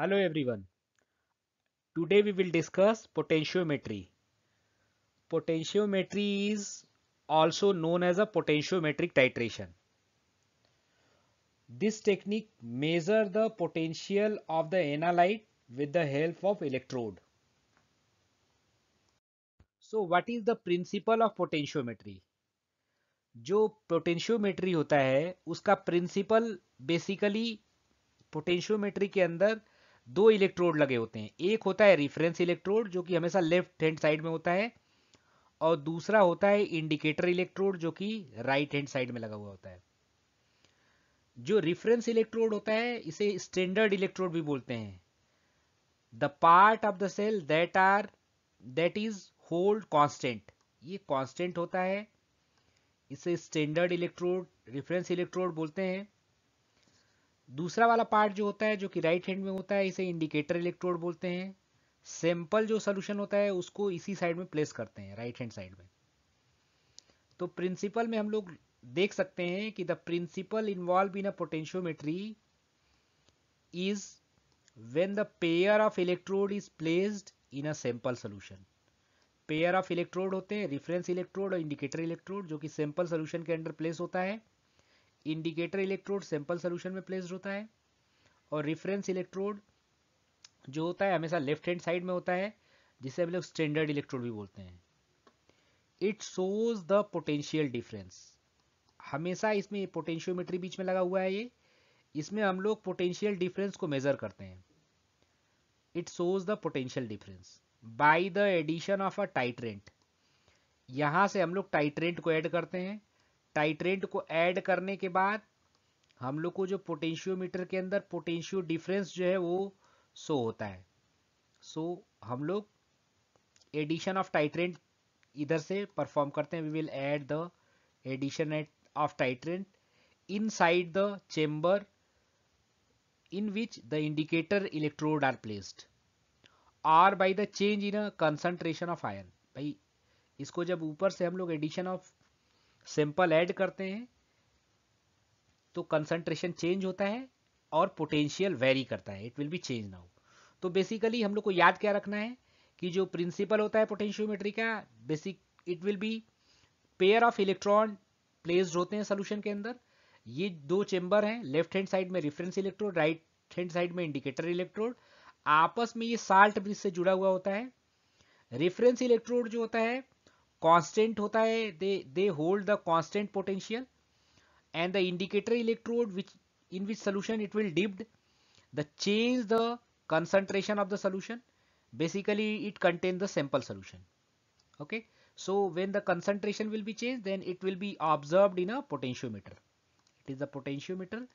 Hello everyone. Today we will discuss potentiometry. Potentiometry is also known as a potentiometric titration. This technique measure the potential of the analyte with the help of electrode. So what is the principle of potentiometry? जो potentiometry होता है उसका principal basically potentiometry के अंदर दो electrode लगे होते हैं एक होता है रिफरेंस इलेक्ट्रोड जो कि हमेशा लेफ्ट हैंड साइड में होता है और दूसरा होता है इंडिकेटर इलेक्ट्रोड जो कि राइट हैंड साइड में लगा हुआ होता है जो रिफरेंस इलेक्ट्रोड होता है इसे स्टैंडर्ड इलेक्ट्रोड भी बोलते हैं the part of the cell that are that is hold constant ये कॉन्स्टेंट होता है इसे स्टैंडर्ड इलेक्ट्रोड रिफरेंस इलेक्ट्रोड बोलते हैं दूसरा वाला पार्ट जो होता है जो कि राइट हैंड में होता है इसे इंडिकेटर इलेक्ट्रोड बोलते हैं सैंपल जो सोल्यूशन होता है उसको इसी साइड में प्लेस करते हैं राइट हैंड साइड में तो प्रिंसिपल में हम लोग देख सकते हैं कि the principle involve in a potentiometry is when the pair of electrode is placed in a sample solution pair of electrode होते हैं रिफरेंस इलेक्ट्रोड और इंडिकेटर इलेक्ट्रोड जो कि सैंपल सोल्यूशन के अंडर प्लेस होता है इंडिकेटर इलेक्ट्रोड सिंपल सोल्यूशन में placed होता है और रिफरेंस इलेक्ट्रोड जो होता है हमेशा लेफ्ट हैंड साइड में होता है जिसे हम लोग स्टैंडर्ड इलेक्ट्रोड भी बोलते हैं it shows the potential difference हमेशा इसमें पोटेंशियोमेट्री बीच में लगा हुआ है ये इसमें हम लोग पोटेंशियल डिफरेंस को मेजर करते हैं it shows the potential difference by the addition of a titrant यहां से हम लोग टाइट्रेंट को एड करते हैं टाइट्रेंट को ऐड करने के बाद हम लोग को जो पोटेंशियोमीटर के अंदर पोटेंशियो डिफरेंस जो है वो सो होता है सो so, हम लोग एडिशन ऑफ टाइट्रेंट इधर से परफॉर्म करते हैं we will add the addition of titrant inside the chamber in which the indicator electrode are placed or by the change in a concentration of भाई इसको जब ऊपर से हम लोग एडिशन ऑफ सिंपल ऐड करते हैं तो कंसंट्रेशन चेंज होता है और पोटेंशियल वेरी करता है it will be change now तो बेसिकली हम लोग को याद क्या रखना है कि जो प्रिंसिपल होता है पोटेंशियोमेट्री का basic it will be pair of electron placed होते हैं सोल्यूशन के अंदर ये दो चेंबर हैं लेफ्ट हैंड साइड में reference electrode right hand side में इंडिकेटर इलेक्ट्रोड आपस में ये साल्ट ब्रिज से जुड़ा हुआ होता है रेफरेंस इलेक्ट्रोड जो होता है कॉन्स्टेंट होता है they they hold the constant potential and the indicator electrode which in which solution it will dipped the change the concentration of the solution basically it contain the simple solution okay so when the concentration will be change then it will be observe in a potentiometer it is a potentiometer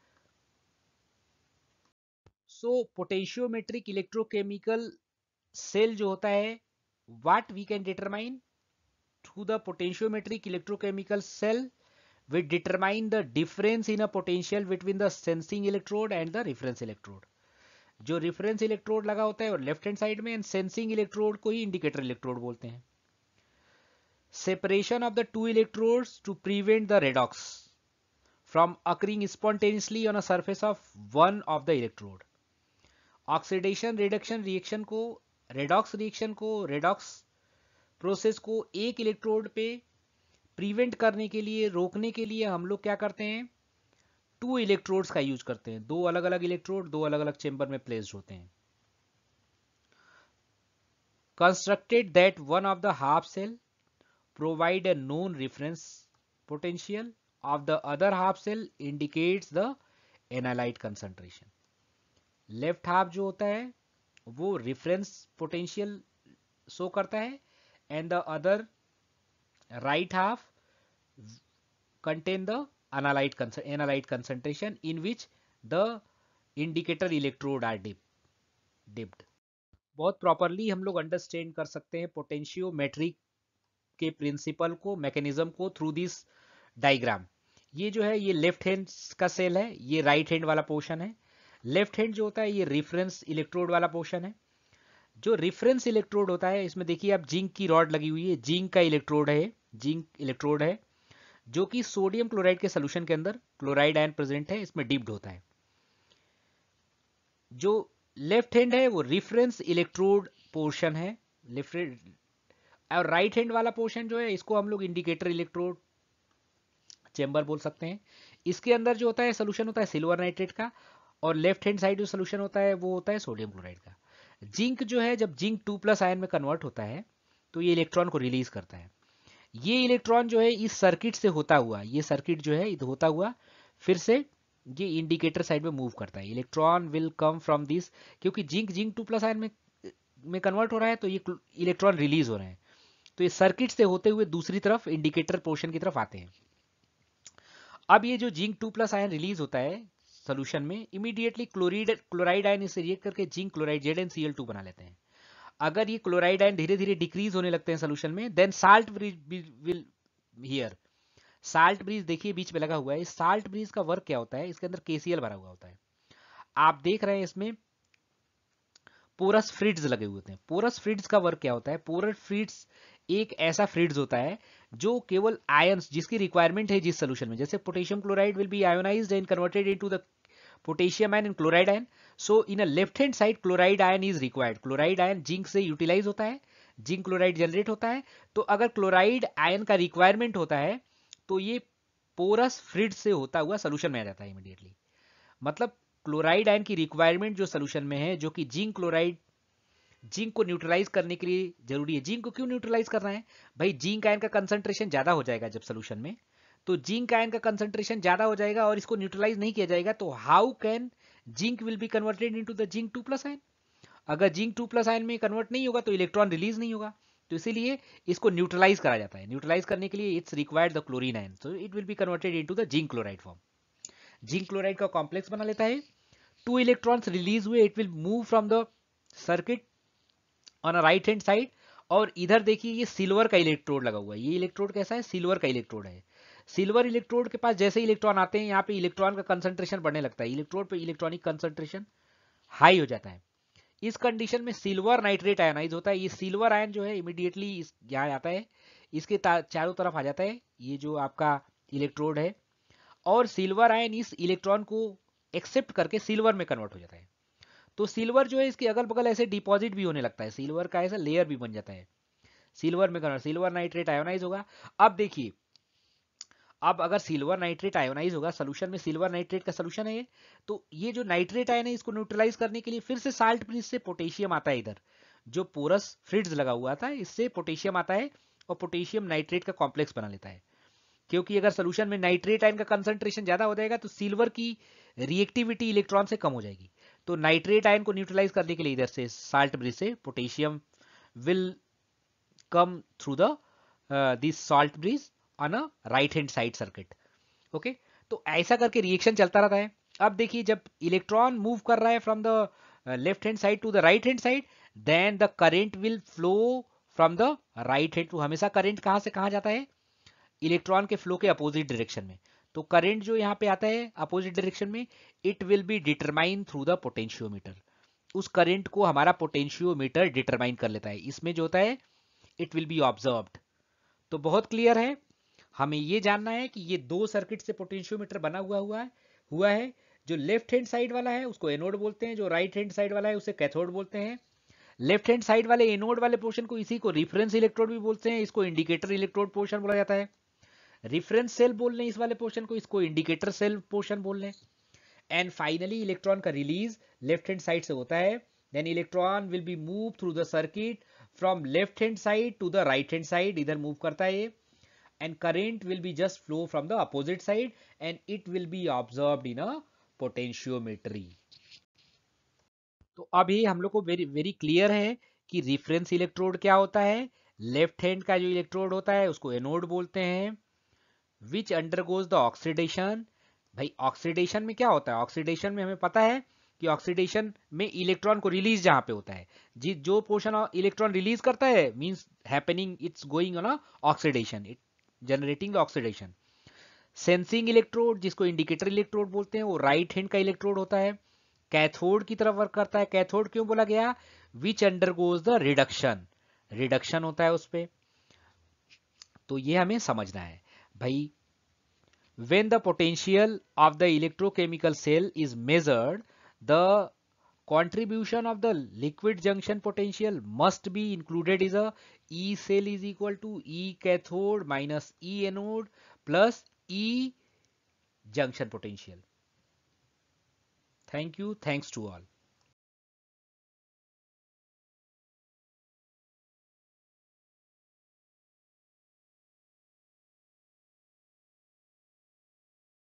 so potentiometric electrochemical cell जो होता है what we can determine through the potentiometric electrochemical cell we determine the difference in a potential between the sensing electrode and the reference electrode जो reference electrode लगा होता है और left hand side में sensing electrode को ही indicator electrode बोलते हैं separation of the two electrodes to prevent the redox from occurring spontaneously on a surface of one of the electrode oxidation reduction reaction को रेडॉक्स रिएक्शन को redox process को एक electrode पे prevent करने के लिए रोकने के लिए हम लोग क्या करते हैं टू इलेक्ट्रोड्स का यूज करते हैं दो अलग अलग इलेक्ट्रोड दो अलग अलग चेंबर में प्लेस्ड होते हैं constructed that one of the half cell provide a known reference potential of the other half cell indicates the analyte concentration left half जो होता है वो रिफरेंस पोटेंशियल शो करता है and the other right half contain the analyte, con analyte concentration in which the indicator electrode are dip, dipped. बहुत properly हम लोग understand कर सकते हैं पोटेंशियोमेट्रिक के प्रिंसिपल को मैकेनिज्म को थ्रू दिस डायग्राम ये जो है ये लेफ्ट हैंड का सेल है ये राइट right हैंड वाला पोर्शन है लेफ्ट हैंड जो होता है ये रेफरेंस इलेक्ट्रोड वाला पोर्शन है जो रेफरेंस इलेक्ट्रोड होता है इसमें देखिए आप जिंक की रॉड लगी हुई है जिंक का इलेक्ट्रोड है जिंक इलेक्ट्रोड है जो कि सोडियम क्लोराइड के सोल्यूशन के अंदर क्लोराइड आयन प्रेजेंट है इसमें डिप्ड होता है जो लेफ्ट हैंड है वो रिफरेंस इलेक्ट्रोड पोर्शन है लेफ्ट और राइट हैंड वाला पोर्शन जो है इसको हम लोग इंडिकेटर इलेक्ट्रोड चेंबर बोल सकते हैं इसके अंदर जो होता है सोल्यूशन होता है सिल्वर नाइट्रेट का और लेफ्ट हैंड साइड जो सोल्यूशन होता है वो होता है सोडियम क्लोराइड का जिंक जो है जब जिंक टू प्लस आयन में कन्वर्ट होता है तो ये इलेक्ट्रॉन को रिलीज करता है ये इलेक्ट्रॉन जो है इस सर्किट से होता हुआ ये सर्किट जो है होता हुआ फिर से ये इंडिकेटर साइड में मूव करता है electron will come from this क्योंकि zinc zinc two plus ion में में कन्वर्ट हो रहा है तो ये इलेक्ट्रॉन रिलीज हो रहे हैं तो ये सर्किट से होते हुए दूसरी तरफ इंडिकेटर पोर्शन की तरफ आते हैं अब ये जो zinc two plus ion release होता है सोल्यूशन में इमीडिएटली क्लोरीड क्लोराइड आयन इसे रिएक्ट करके zinc chloride Z N C two बना लेते हैं अगर ये क्लोराइड आयन धीरे धीरे डिक्रीज होने लगते हैं सोल्यूशन में then salt bridge will here salt bridge देखिए बीच में लगा हुआ है साल्ट ब्रिज का वर्क क्या होता है इसके अंदर केसीएल भरा हुआ होता है आप देख रहे हैं इसमें पोरस फ्रिड्स लगे हुए होते हैं पोरस फ्रिड्स का वर्क क्या होता है पोरस फ्रिड्स एक ऐसा फ्रिड्स होता है जो केवल आयन्स जिसकी रिक्वायरमेंट है जिस सोल्यूशन में जैसे potassium chloride will be ionize and converted into the potassium ion and chloride ion. So in a left hand side chloride ion is required. Chloride ion zinc से यूटिलाइज होता है zinc chloride generate होता है तो अगर chloride ion का requirement होता है तो ये पोरस फ्रिड से होता हुआ सोल्यूशन में आ जाता है इमीडिएटली मतलब क्लोराइड आयन की रिक्वायरमेंट जो सोल्यूशन में है जो कि जिंक क्लोराइड जिंक को न्यूट्रलाइज करने के लिए जरूरी है जिंक को क्यों न्यूट्रलाइज करना है भाई जिंक आयन का कंसंट्रेशन ज्यादा हो जाएगा जब सोल्यूशन में तो जिंक आयन का कंसंट्रेशन ज्यादा हो जाएगा और इसको न्यूट्रलाइज नहीं किया जाएगा तो how can zinc will be converted into the zinc two plus ion अगर जिंक टू प्लस आयन में कन्वर्ट नहीं होगा तो इलेक्ट्रॉन रिलीज नहीं होगा तो इसीलिए इसको न्यूट्रलाइज करा जाता है न्यूट्रलाइज करने के लिए it's required the chlorine ion so it will be converted into the zinc chloride form zinc chloride का कॉम्प्लेक्स बना लेता है टू इलेक्ट्रॉन्स रिलीज हुए it will move from the circuit on a right hand side और इधर देखिए ये silver का इलेक्ट्रोड लगा हुआ है ये इलेक्ट्रोड कैसा है सिल्वर का इलेक्ट्रोड है सिल्वर इलेक्ट्रोड के पास जैसे इलेक्ट्रॉन आते हैं यहाँ पे इलेक्ट्रॉन का कंसंट्रेशन बढ़ने लगता है इलेक्ट्रोड पे इलेक्ट्रॉनिक कंसंट्रेशन हाई हो जाता है इस कंडीशन में सिल्वर नाइट्रेट आयनाइज होता है ये सिल्वर आयन जो है इमिडिएटली यहाँ आता है इसके चारों तरफ आ जाता है ये जो आपका इलेक्ट्रोड है और सिल्वर आयन इस इलेक्ट्रॉन को एक्सेप्ट करके सिल्वर में कन्वर्ट हो जाता है तो सिल्वर जो है इसके अगल बगल ऐसे डिपॉजिट भी होने लगता है सिल्वर का ऐसा लेयर भी बन जाता है सिल्वर में कन्वर्ट सिल्वर नाइट्रेट आयोनाइज होगा अब देखिए अब अगर सिल्वर नाइट्रेट आयोनाइज होगा सोल्यूशन में सिल्वर नाइट्रेट का सोल्यूशन है ये तो ये जो नाइट्रेट आयन है इसको न्यूट्रलाइज करने के लिए फिर से साल्ट प्रिंस से पोटेशियम आता है इधर जो पोरस फ्रिड्स लगा हुआ था इससे पोटेशियम आता है और पोटेशियम नाइट्रेट का कॉम्प्लेक्स बना लेता है क्योंकि अगर सोल्यूशन में नाइट्रेट आयन का कंसंट्रेशन ज्यादा हो जाएगा तो सिल्वर की रिएक्टिविटी इलेक्ट्रॉन से कम हो जाएगी तो नाइट्रेट आयन को न्यूट्रलाइज करने के लिए इधर से साल्ट ब्रिज से potassium will come through the this salt bridge on a right hand side circuit okay तो ऐसा करके रिएक्शन चलता रहता है अब देखिए जब इलेक्ट्रॉन मूव कर रहा है from the left hand side to the right hand side then the current will flow from the right hand to हमेशा करेंट कहां से कहां जाता है इलेक्ट्रॉन के फ्लो के अपोजिट डायरेक्शन में तो करंट जो यहां पे आता है अपोजिट डायरेक्शन में it will be determine through the potentiometer उस करंट को हमारा पोटेंशियोमीटर डिटरमाइन कर लेता है इसमें जो होता है इट विल बी ऑब्जर्व्ड तो बहुत क्लियर है हमें ये जानना है कि ये दो सर्किट से पोटेंशियोमीटर बना हुआ हुआ है हुआ है जो लेफ्ट हैंड साइड वाला है उसको एनोड बोलते हैं जो राइट हैंड साइड वाला है उसे कैथोड बोलते हैं लेफ्ट हैंड साइड वाले एनोड वाले पोर्शन को इसी को रिफरेंस इलेक्ट्रोड भी बोलते हैं इसको इंडिकेटर इलेक्ट्रोड पोर्शन बोला जाता है रिफरेंस सेल बोल लें इस वाले पोर्शन को इसको इंडिकेटर सेल पोर्शन बोल लें एंड फाइनली इलेक्ट्रॉन का रिलीज लेफ्ट हैंड साइड से होता है then electron will be move through the circuit from left hand side to the right hand side इधर मूव करता है ये and current will be just flow from the opposite side and it will be observed in a potentiometry. तो अभी हम लोग को very very clear है कि रिफरेंस इलेक्ट्रोड क्या होता है लेफ्ट हैंड का जो इलेक्ट्रोड होता है उसको एनोड बोलते हैं विच अंडरगोज द ऑक्सीडेशन भाई ऑक्सीडेशन में क्या होता है ऑक्सीडेशन में हमें पता है कि ऑक्सीडेशन में इलेक्ट्रॉन को रिलीज जहां पे होता है जी जो पोर्शन इलेक्ट्रॉन रिलीज करता है means happening it's going on oxidation it generating oxidation sensing electrode जिसको इंडिकेटर इलेक्ट्रोड बोलते हैं वो राइट हैंड का इलेक्ट्रोड होता है कैथोड की तरफ वर्क करता है कैथोड क्यों बोला गया which undergoes the reduction reduction होता है उस पर तो ये हमें समझना है भाई when the potential of the electrochemical cell is measured the contribution of the liquid junction potential must be included is a E cell is equal to E cathode minus E anode plus E junction potential. Thank you. Thanks to all.